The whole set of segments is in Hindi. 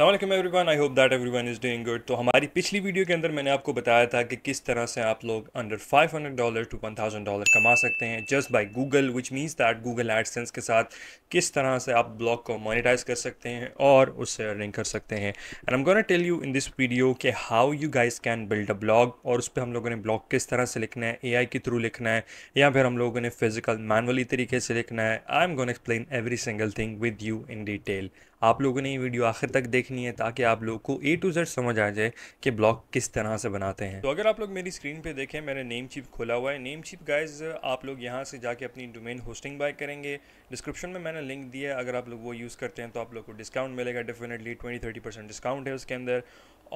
अल्लाम everyone I hope that everyone is doing good तो हमारी पिछली वीडियो के अंदर मैंने आपको बताया था कि किस तरह से आप लोग अंडर 500 डॉलर टू 1000 डॉलर कमा सकते हैं just by Google which means that Google AdSense के साथ किस तरह से आप ब्लॉग को मोनिटाइज कर सकते हैं और उससे अर्निंग कर सकते हैं and am gonna tell you in this video के how you guys can build a blog और उस पर हम लोगों ने ब्लॉग किस तरह से लिखना है ए के थ्रू लिखना है या फिर हम लोगों ने फिजिकल मैनुअली तरीके से लिखना है I am gonna explain every single thing with you in detail आप लोगों ने ये वीडियो आखिर तक देखनी है ताकि आप लोग को ए टू जेड समझ आ जाए कि ब्लॉग किस तरह से बनाते हैं तो अगर आप लोग मेरी स्क्रीन पे देखें मैंने नेम चिप खोला हुआ है नेम चिप गाइज आप लोग यहाँ से जाके अपनी डोमेन होस्टिंग बाय करेंगे डिस्क्रिप्शन में मैंने लिंक दिया है अगर आप लोग वो यूज़ करते हैं तो आप लोग को डिस्काउंट मिलेगा definitely twenty thirty percent discount है उसके अंदर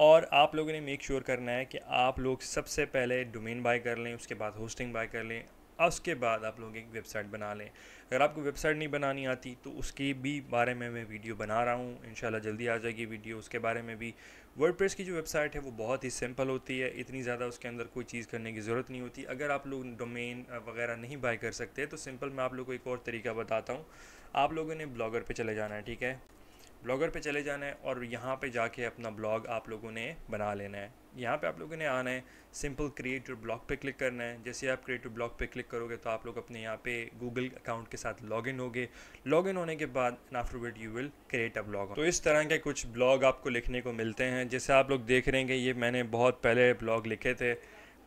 और आप लोगों ने मेक श्योर sure करना है कि आप लोग सबसे पहले डोमेन बाय कर लें उसके बाद होस्टिंग बाय कर लें उसके बाद आप लोग एक वेबसाइट बना लें अगर आपको वेबसाइट नहीं बनानी आती तो उसके भी बारे में मैं वीडियो बना रहा हूँ इन जल्दी आ जाएगी वीडियो उसके बारे में भी प्रेस की जो वेबसाइट है वो बहुत ही सिंपल होती है इतनी ज़्यादा उसके अंदर कोई चीज़ करने की ज़रूरत नहीं होती अगर आप लोग डोमेन वगैरह नहीं बाई कर सकते तो सिंपल मैं आप लोग को एक और तरीका बताता हूँ आप लोगों ने ब्लॉगर पर चले जाना है ठीक है ब्लॉगर पर चले जाना है और यहाँ पर जाके अपना ब्लॉग आप लोगों ने बना लेना है यहाँ पे आप लोगों ने आना है सिंपल क्रिएट योर ब्लॉग पे क्लिक करना है जैसे आप क्रिएट योर ब्लॉग पे क्लिक करोगे तो आप लोग अपने यहाँ पे गूगल अकाउंट के साथ लॉगिन होगे लॉगिन होने के बाद after wait you will create a blog तो इस तरह के कुछ ब्लॉग आपको लिखने को मिलते हैं जैसे आप लोग देख रहे हैं कि ये मैंने बहुत पहले ब्लॉग लिखे थे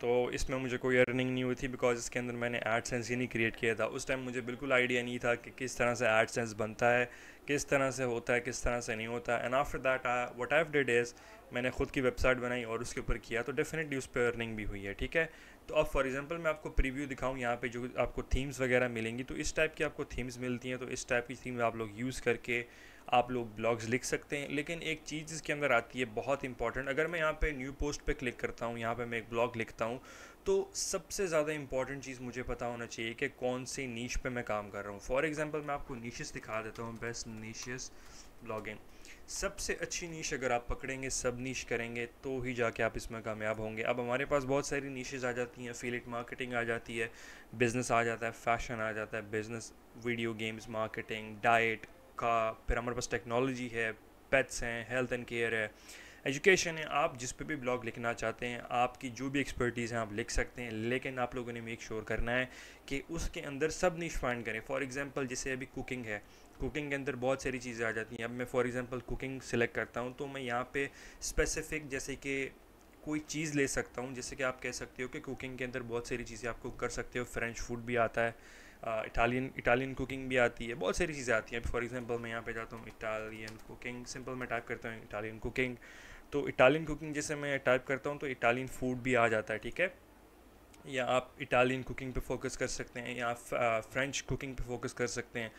तो इसमें मुझे कोई अर्निंग नहीं हुई थी बिकॉज इसके अंदर मैंने एड सेंस ही नहीं क्रिएट किया था उस टाइम मुझे बिल्कुल आइडिया नहीं था कि किस तरह से एड सेंस बनता है किस तरह से होता है किस तरह से नहीं होता and after that I what I did is मैंने खुद की वेबसाइट बनाई और उसके ऊपर किया तो डेफिनेटली उस पर अर्निंग भी हुई है ठीक है तो अब फॉर एग्जांपल मैं आपको प्रीव्यू दिखाऊं यहाँ पे जो आपको थीम्स वगैरह मिलेंगी तो इस टाइप की आपको थीम्स मिलती हैं तो इस टाइप की थीम्स आप लोग यूज़ करके आप लोग ब्लॉग्स लिख सकते हैं लेकिन एक चीज़ इसके अंदर आती है बहुत इंपॉर्टेंट अगर मैं यहाँ पे न्यू पोस्ट पे क्लिक करता हूँ यहाँ पे मैं एक ब्लॉग लिखता हूँ तो सबसे ज़्यादा इंपॉर्टेंट चीज़ मुझे पता होना चाहिए कि कौन सी नीच पे मैं काम कर रहा हूँ फॉर एग्ज़ाम्पल मैं आपको नीशेस दिखा देता हूँ बेस्ट नीशेस ब्लॉगिंग सबसे अच्छी नीच अगर आप पकड़ेंगे सब नीच करेंगे तो ही जाके आप इसमें कामयाब होंगे अब हमारे पास बहुत सारी नीशेज़ आ जाती हैं फील्ड मार्केटिंग आ जाती है बिज़नेस आ जाता है फैशन आ जाता है business video games marketing diet का फिर हमारे पास टेक्नोलॉजी है पेट्स हैं हेल्थ एंड केयर है एजुकेशन है आप जिस पे भी ब्लॉग लिखना चाहते हैं आपकी जो भी एक्सपर्टीज़ हैं आप लिख सकते हैं लेकिन आप लोगों ने मेक श्योर sure करना है कि उसके अंदर सब नीच फाइंड करें फॉर एग्जांपल जैसे अभी कुकिंग है कुकिंग के अंदर बहुत सारी चीज़ें आ जाती हैं अब मैं फॉर एग्जांपल कुकिंग सेलेक्ट करता हूँ तो मैं यहाँ पर स्पेसिफिक जैसे कि कोई चीज़ ले सकता हूँ जैसे कि आप कह सकते हो कि कुकिंग के अंदर बहुत सारी चीज़ें आप कुक कर सकते हो फ्रेंच फूड भी आता है इटालियन इटालियन कुकिंग भी आती है बहुत सारी चीज़ें आती हैं फॉर एग्जांपल मैं यहाँ पे जाता हूँ इटालियन कुकिंग सिंपल मैं टाइप करता हूँ इटालियन कुकिंग तो इटालियन कुकिंग जैसे मैं टाइप करता हूँ तो इटालियन फूड भी आ जाता है ठीक है या आप इटालियन कुकिंग पे फोकस कर सकते हैं या फ्रेंच uh, कुकिंग पे फोकस कर सकते हैं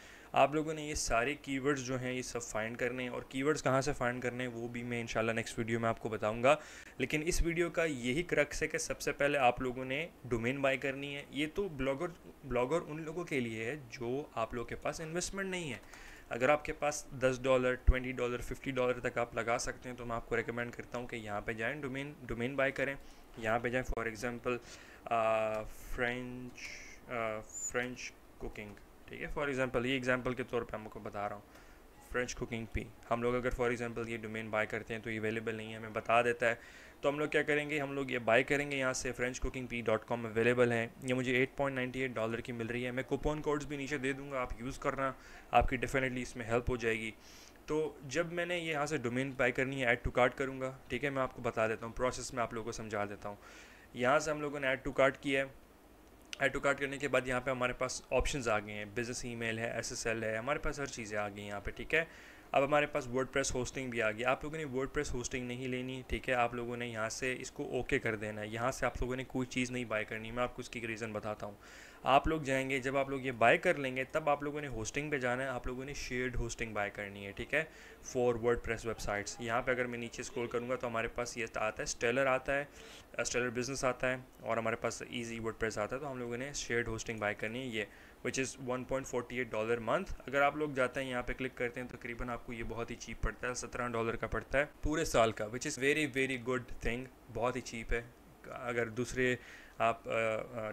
आप लोगों ने ये सारे कीवर्ड्स जो हैं ये सब फाइंड करने और कीवर्ड्स कहाँ से फाइंड करने हैं वो भी मैं इंशाल्लाह नेक्स्ट वीडियो में आपको बताऊंगा लेकिन इस वीडियो का यही क्रक्स है कि सबसे पहले आप लोगों ने डोमेन बाय करनी है ये तो ब्लॉगर ब्लॉगर उन लोगों के लिए है जो आप लोग के पास इन्वेस्टमेंट नहीं है अगर आपके पास दस dollar twenty dollar fifty dollar तक आप लगा सकते हैं तो मैं आपको रिकमेंड करता हूँ कि यहाँ पर जाएँ डोमेन डोमेन बाय करें यहाँ पर जाएँ for example French French cooking ठीक है फॉर एग्जांपल ये एग्जांपल के तौर पे हमको बता रहा हूँ फ्रेंच कुकिंग पी हम लोग अगर फॉर एग्जांपल ये डोमेन बाय करते हैं तो ये अवेलेबल नहीं है हमें बता देता है तो हम लोग क्या करेंगे हम लोग ये बाय करेंगे यहाँ से French cooking P dot com available है ये मुझे eight point ninety eight dollar की मिल रही है मैं कूपन कोड्स भी नीचे दे दूँगा आप यूज़ करना आपकी डेफिनेटली इसमें हेल्प हो जाएगी तो जब मैंने ये यहाँ से डोमेन बाय करनी है ऐड टू कार्ट करूँगा ठीक है मैं आपको बता देता हूँ प्रोसेस में आप लोगों को समझा देता हूँ यहाँ से हम लोगों ने ऐड टू कार्ट किया है एड टू कार्ट करने के बाद यहाँ पे हमारे पास ऑप्शंस आ गए हैं बिज़नेस ईमेल है एसएसएल है हमारे पास हर चीज़ें आ गई हैं यहाँ पे ठीक है अब हमारे पास वर्ड होस्टिंग भी आ गई आप लोगों ने वर्ड होस्टिंग नहीं लेनी ठीक है आप लोगों ने यहाँ से इसको ओके कर देना है यहाँ से आप लोगों ने कोई चीज़ नहीं बाय करनी मैं आपको इसकी रीज़न बताता हूँ आप लोग जाएंगे जब आप लोग ये बाय कर लेंगे तब आप लोगों ने होस्टिंग पे जाना है आप लोगों ने शेयर्ड होस्टिंग बाय करनी है ठीक है फॉर वर्ड प्रेस वेबसाइट्स यहाँ पे अगर मैं नीचे स्क्रॉल करूँगा तो हमारे पास ये आता है स्टेलर आता है स्टेलर बिजनेस आता है और हमारे पास ईजी वर्ड आता है तो हम लोगों ने शेयर्ड होस्टिंग बाय करनी है ये which is one point forty eight dollar month अगर आप लोग जाते हैं यहाँ पे क्लिक करते हैं तो तकरीबन आपको ये बहुत ही चीप पड़ता है सत्रह डॉलर का पड़ता है पूरे साल का which is very very good thing बहुत ही चीप है अगर दूसरे आप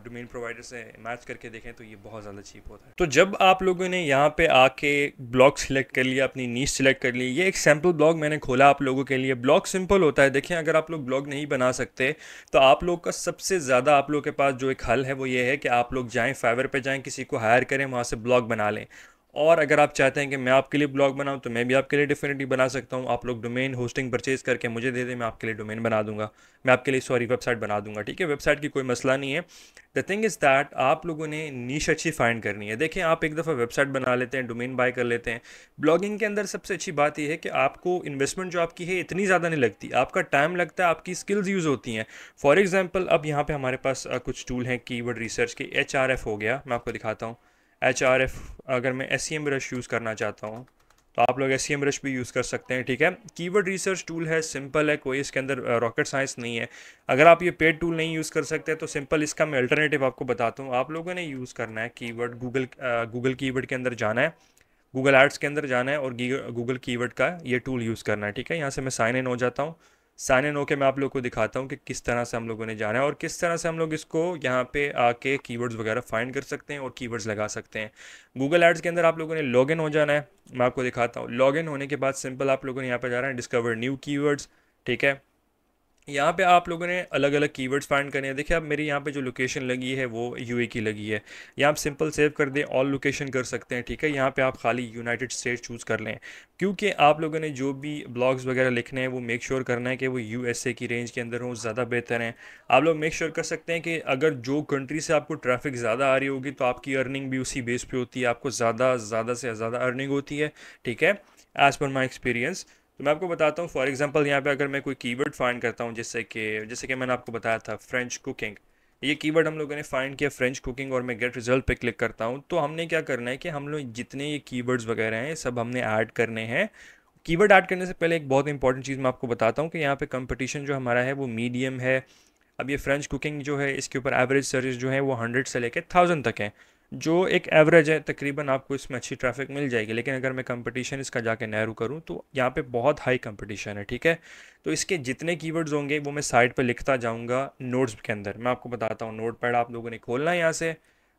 डोमेन प्रोवाइडर से मैच करके देखें तो ये बहुत ज़्यादा चीप होता है तो जब आप लोगों ने यहाँ पे आके ब्लॉग सिलेक्ट कर लिया अपनी नीच सिलेक्ट कर ली ये एक सैम्पल ब्लॉग मैंने खोला आप लोगों के लिए ब्लॉग सिंपल होता है देखें अगर आप लोग ब्लॉग नहीं बना सकते तो आप लोग का सबसे ज़्यादा आप लोग के पास जो एक हल है वो ये है कि आप लोग जाएँ फाइवर पर जाएँ किसी को हायर करें वहाँ से ब्लॉग बना लें और अगर आप चाहते हैं कि मैं आपके लिए ब्लॉग बनाऊं तो मैं भी आपके लिए डेफिनेटली बना सकता हूं आप लोग डोमेन होस्टिंग परचेज़ करके मुझे दे दें मैं आपके लिए डोमेन बना दूंगा मैं आपके लिए सॉरी वेबसाइट बना दूंगा ठीक है वेबसाइट की कोई मसला नहीं है द थिंग इज़ दैट आप लोगों ने नीच अच्छी फाइंड करनी है देखें आप एक दफ़ा वेबसाइट बना लेते हैं डोमेन बाय कर लेते हैं ब्लॉगिंग के अंदर सबसे अच्छी बात यह है कि आपको इन्वेस्टमेंट जो आपकी है इतनी ज़्यादा नहीं लगती आपका टाइम लगता है आपकी स्किल्स यूज़ होती हैं फॉर एग्ज़ाम्पल अब यहाँ पर हमारे पास कुछ टूल हैं की रिसर्च के एच हो गया मैं आपको दिखाता हूँ एच आर एफ़ अगर मैं S C M brush use करना चाहता हूँ तो आप लोग एस सी एम ब्रश भी यूज़ कर सकते हैं ठीक है कीवर्ड रिसर्च टूल है सिंपल है कोई इसके अंदर रॉकेट साइंस नहीं है अगर आप ये पेड टूल नहीं यूज़ कर सकते तो सिंपल इसका मैं अल्टरनेटिव आपको बताता हूँ आप लोगों ने यूज़ करना है कीवर्ड गूगल गूगल कीवर्ड के अंदर जाना है गूगल एड्स के अंदर जाना है और गूगल कीवर्ड का ये टूल यूज़ करना है ठीक है यहाँ से मैं साइन इन हो जाता हूँ साइन इन ओके मैं आप लोग को दिखाता हूँ कि किस तरह से हम लोगों ने जाना है और किस तरह से हम लोग इसको यहाँ पे आके कीवर्ड्स वगैरह फाइंड कर सकते हैं और कीवर्ड्स लगा सकते हैं गूगल एड्स के अंदर आप लोगों ने लॉगिन हो जाना है मैं आपको दिखाता हूँ लॉगिन होने के बाद सिंपल आप लोगों ने यहाँ पर जाना है डिस्कवर न्यू कीवर्ड्स ठीक है यहाँ पे आप लोगों ने अलग अलग कीवर्ड्स फाइंड करने हैं देखिए आप मेरी यहाँ पे जो लोकेशन लगी है वो यूए की लगी है यहाँ आप सिंपल सेव कर दें ऑल लोकेशन कर सकते हैं ठीक है यहाँ पे आप खाली यूनाइटेड स्टेट चूज़ कर लें क्योंकि आप लोगों ने जो भी ब्लॉग्स वगैरह लिखने हैं वो मेक श्योर sure करना है कि वो यू की रेंज के अंदर हों ज़्यादा बेहतर हैं आप लोग मेक श्योर sure कर सकते हैं कि अगर जो कंट्री से आपको ट्रैफिक ज़्यादा आ रही होगी तो आपकी अर्निंग भी उसी बेस पर होती है आपको ज़्यादा ज़्यादा से ज़्यादा अर्निंग होती है ठीक है एज़ पर माई एक्सपीरियंस तो मैं आपको बताता हूँ फॉर एग्जांपल यहाँ पे अगर मैं कोई कीवर्ड फाइंड करता हूँ जैसे कि जैसे कि मैंने आपको बताया था फ्रेंच कुकिंग ये कीवर्ड हम लोगों ने फाइंड किया फ्रेंच कुकिंग और मैं गेट रिजल्ट पे क्लिक करता हूँ तो हमने क्या करना है कि हम लोग जितने ये कीवर्ड्स वगैरह हैं सब हमने ऐड करने हैं कीवर्ड ऐड करने से पहले एक बहुत इंपॉर्टेंट चीज़ मैं आपको बताता हूँ कि यहाँ पे कंपटीशन जो हमारा है वो मीडियम है अब ये फ्रेंच कुकिंग जो है इसके ऊपर एवरेज सर्विस जो है वो हंड्रेड से लेकर थाउजेंड तक है जो एक एवरेज है तकरीबन आपको इसमें अच्छी ट्रैफिक मिल जाएगी लेकिन अगर मैं कंपटीशन इसका जाके नेहरू करूँ तो यहाँ पे बहुत हाई कंपटीशन है ठीक है तो इसके जितने कीवर्ड्स होंगे वो मैं साइड पे लिखता जाऊँगा नोट्स के अंदर मैं आपको बताता हूँ नोट पैड आप लोगों ने खोलना है यहाँ से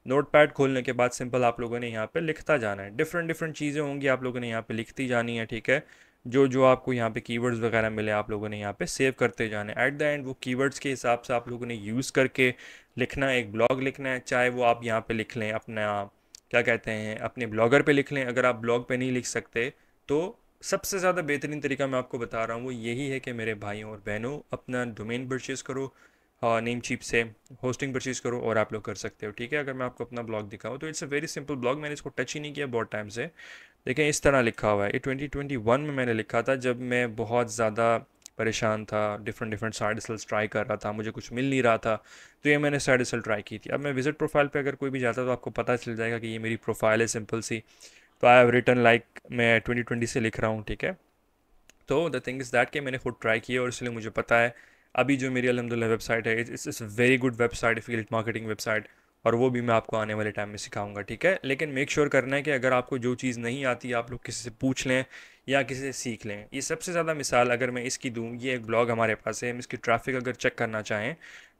नोट पैड खोलने के बाद सिंपल आप लोगों ने यहाँ पर लिखता जाना है डिफरेंट डिफरेंट चीज़ें होंगी आप लोगों ने यहाँ पर लिखती जानी है ठीक है जो जो आपको यहाँ पे कीवर्ड्स वगैरह मिले आप लोगों ने यहाँ पे सेव करते जाना है एट द एंड वो कीवर्ड्स के हिसाब से आप लोगों ने यूज़ करके लिखना है एक ब्लॉग लिखना है चाहे वो आप यहाँ पे लिख लें अपना क्या कहते हैं अपने ब्लॉगर पे लिख लें अगर आप ब्लॉग पे नहीं लिख सकते तो सबसे ज़्यादा बेहतरीन तरीका मैं आपको बता रहा हूँ वो यही है कि मेरे भाइयों और बहनों अपना डोमेन परचेज़ करो नेम चीप से होस्टिंग परचेज करो और आप लोग कर सकते हो ठीक है अगर मैं आपको अपना ब्लॉग दिखाऊँ तो it's a very simple blog मैंने इसको टच ही नहीं किया बहुत टाइम से देखें इस तरह लिखा हुआ है ये 2021 में मैंने लिखा था जब मैं बहुत ज़्यादा परेशान था different different side sales try कर रहा था मुझे कुछ मिल नहीं रहा था तो ये मैंने साइड सेल ट्राई की थी अब मैं विजिट प्रोफाइल पर अगर कोई भी जाता तो आपको पता चल जाएगा कि ये मेरी प्रोफाइल है सिंपल सी तो आई हैव रिटर्न लाइक मैं ट्वेंटी से लिख रहा हूँ ठीक है तो द थिंग इज़ दैट कि मैंने खुद ट्राई किया और इसलिए मुझे पता है अभी जो मेरी अलहमदिल्ला वेबसाइट है it's it's very good website field marketing website और वो भी मैं आपको आने वाले टाइम में सिखाऊंगा ठीक है लेकिन मेक श्योर sure करना है कि अगर आपको जो चीज़ नहीं आती आप लोग किसी से पूछ लें या किसी से सीख लें ये सबसे ज़्यादा मिसाल अगर मैं इसकी दूँ ये एक ब्लॉग हमारे पास है हम इसकी ट्रैफिक अगर चेक करना चाहें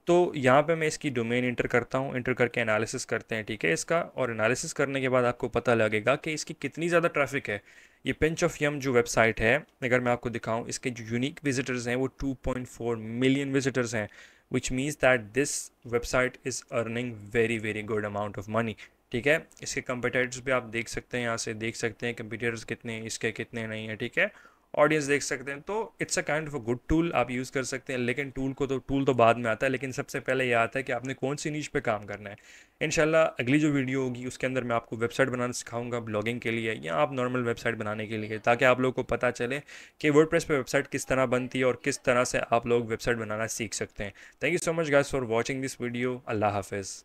तो यहाँ पे मैं इसकी डोमेन इंटर करता हूँ इंटर करके एनालिसिस करते हैं ठीक है इसका और एनालिसिस करने के बाद आपको पता लगेगा कि इसकी कितनी ज़्यादा ट्रैफिक है ये पिंच ऑफ यम जो वेबसाइट है अगर मैं आपको दिखाऊं इसके जो यूनिक विजिटर्स हैं वो 2.4 मिलियन विजिटर्स हैं which means that this website is earning very very good amount of money ठीक है इसके कंपटीटर्स भी आप देख सकते हैं यहाँ से देख सकते हैं कंप्यूटर्स कितने इसके कितने नहीं हैं ठीक है ऑडियंस देख सकते हैं तो it's a kind of a good tool आप यूज़ कर सकते हैं लेकिन टूल को तो टूल तो बाद में आता है लेकिन सबसे पहले ये आता है कि आपने कौन सी नीच पे काम करना है इन अगली जो वीडियो होगी उसके अंदर मैं आपको वेबसाइट बनाना सिखाऊंगा ब्लॉगिंग के लिए या आप नॉर्मल वेबसाइट बनाने के लिए ताकि आप लोग को पता चले कि वर्ड प्रेस पर वेबसाइट किस तरह बनती है और किस तरह से आप लोग वेबसाइट बनाना सीख सकते हैं thank you so much guys for watching this video अल्लाह हाफिज़